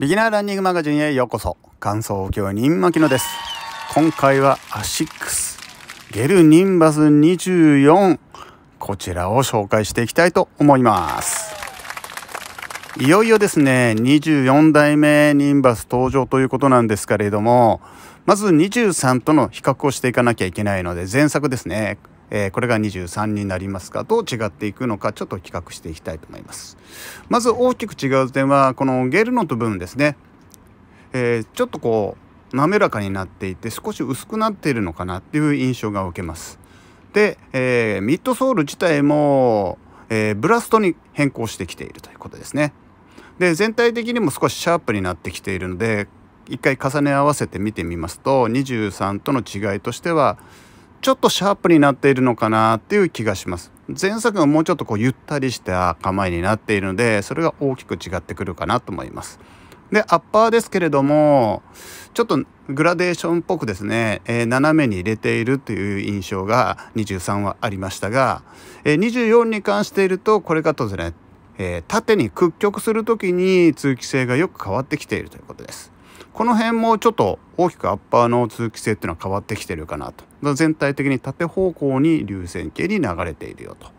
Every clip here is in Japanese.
ビギナーランニングマガジンへようこそ。感想教人牧野です。今回はアシックスゲルニンバス24こちらを紹介していきたいと思います。いよいよですね、24代目ニンバス登場ということなんですけれども、まず23との比較をしていかなきゃいけないので、前作ですね。えこれが23になりますがどう違っていくのかちょっと比較していきたいと思いますまず大きく違う点はこのゲルの部分ですね、えー、ちょっとこう滑らかになっていて少し薄くなっているのかなっていう印象が受けますで、えー、ミッドソール自体も、えー、ブラストに変更してきているということですねで全体的にも少しシャープになってきているので一回重ね合わせて見てみますと23との違いとしてはちょっとシャープになっているのかなっていう気がします。前作がもうちょっとこうゆったりした構えになっているのでそれが大きく違ってくるかなと思います。でアッパーですけれどもちょっとグラデーションっぽくですね、えー、斜めに入れているという印象が23はありましたが、えー、24に関しているとこれが当然ね、えー、縦に屈曲する時に通気性がよく変わってきているということです。この辺もちょっと大きくアッパーの通気性っていうのは変わってきてるかなと全体的に縦方向に流線形に流れているよと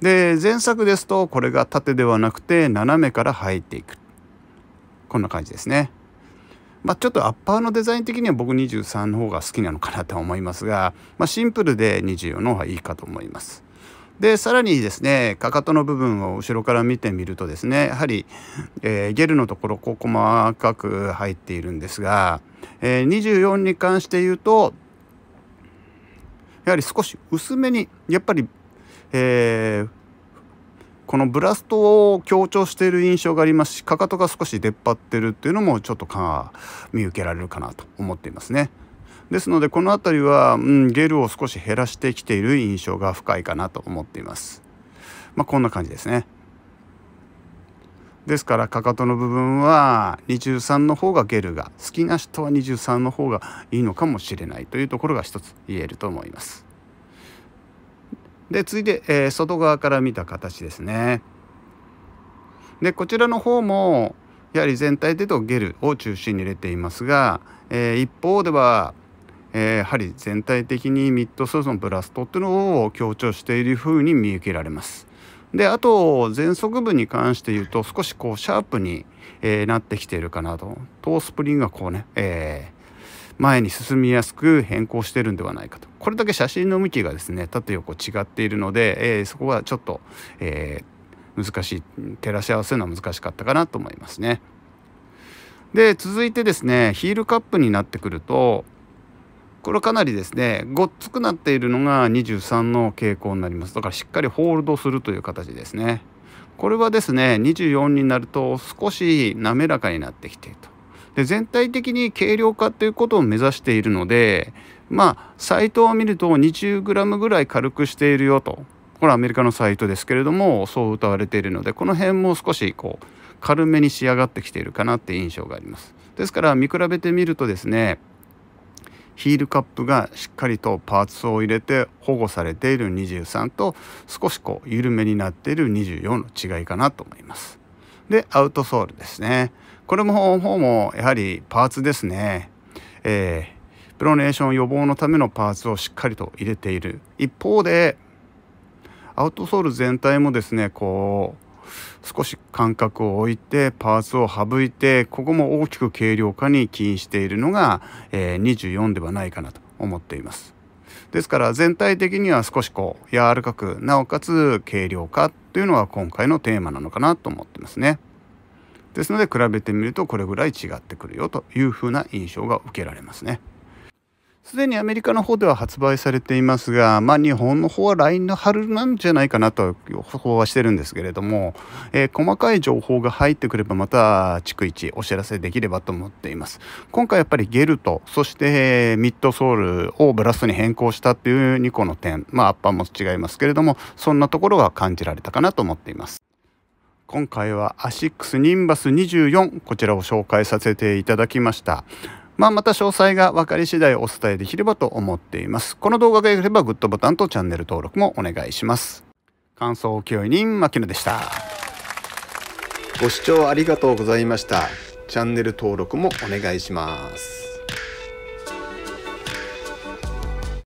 で前作ですとこれが縦ではなくて斜めから入っていくこんな感じですねまあ、ちょっとアッパーのデザイン的には僕23の方が好きなのかなと思いますが、まあ、シンプルで24の方がいいかと思います。でさらにですねかかとの部分を後ろから見てみるとですねやはり、えー、ゲルのところこう細かく入っているんですが、えー、24に関して言うとやはり少し薄めにやっぱり、えー、このブラストを強調している印象がありますしかかとが少し出っ張ってるっていうのもちょっと見受けられるかなと思っていますね。ですのでこの辺りは、うん、ゲルを少し減らしてきている印象が深いかなと思っています。まあ、こんな感じですね。ですからかかとの部分は23の方がゲルが好きな人は23の方がいいのかもしれないというところが一つ言えると思います。で次いで、えー、外側から見た形ですね。でこちらの方もやはり全体でとゲルを中心に入れていますが、えー、一方ではえー、やはり全体的にミッドスースのブラストっていうのを強調しているふうに見受けられます。であと前足部に関して言うと少しこうシャープに、えなってきているかなとトースプリンがこうね、えー、前に進みやすく変更してるんではないかとこれだけ写真の向きがですね縦横違っているので、えー、そこはちょっと、え難しい照らし合わせるのは難しかったかなと思いますね。で続いてですねヒールカップになってくるとこれかなりですねごっつくなっているのが23の傾向になりますだからしっかりホールドするという形ですねこれはですね24になると少し滑らかになってきているとで全体的に軽量化ということを目指しているのでまあサイトを見ると 20g ぐらい軽くしているよとこれはアメリカのサイトですけれどもそう歌われているのでこの辺も少しこう軽めに仕上がってきているかなって印象がありますですから見比べてみるとですねヒールカップがしっかりとパーツを入れて保護されている23と少しこう緩めになっている24の違いかなと思います。でアウトソールですね。これも方もやはりパーツですね。えー、プロネーション予防のためのパーツをしっかりと入れている一方でアウトソール全体もですねこう少し間隔を置いてパーツを省いてここも大きく軽量化に起因しているのが、え24ではないかなと思っています。ですから全体的には少しこう柔らかくなおかつ軽量化というのが今回のテーマなのかなと思ってますね。ですので比べてみるとこれぐらい違ってくるよというふうな印象が受けられますね。すでにアメリカの方では発売されていますが、まあ、日本の方はインの春なんじゃないかなと予報はしてるんですけれども、えー、細かい情報が入ってくればまた逐一お知らせできればと思っています今回やっぱりゲルトそしてミッドソールをブラストに変更したっていう2個の点まあアッパーも違いますけれどもそんなところが感じられたかなと思っています今回はアシックスニンバス24こちらを紹介させていただきましたまあ、また詳細が分かり次第お伝えできればと思っています。この動画が良ければグッドボタンとチャンネル登録もお願いします。感想を教負人牧野でした。ご視聴ありがとうございました。チャンネル登録もお願いします。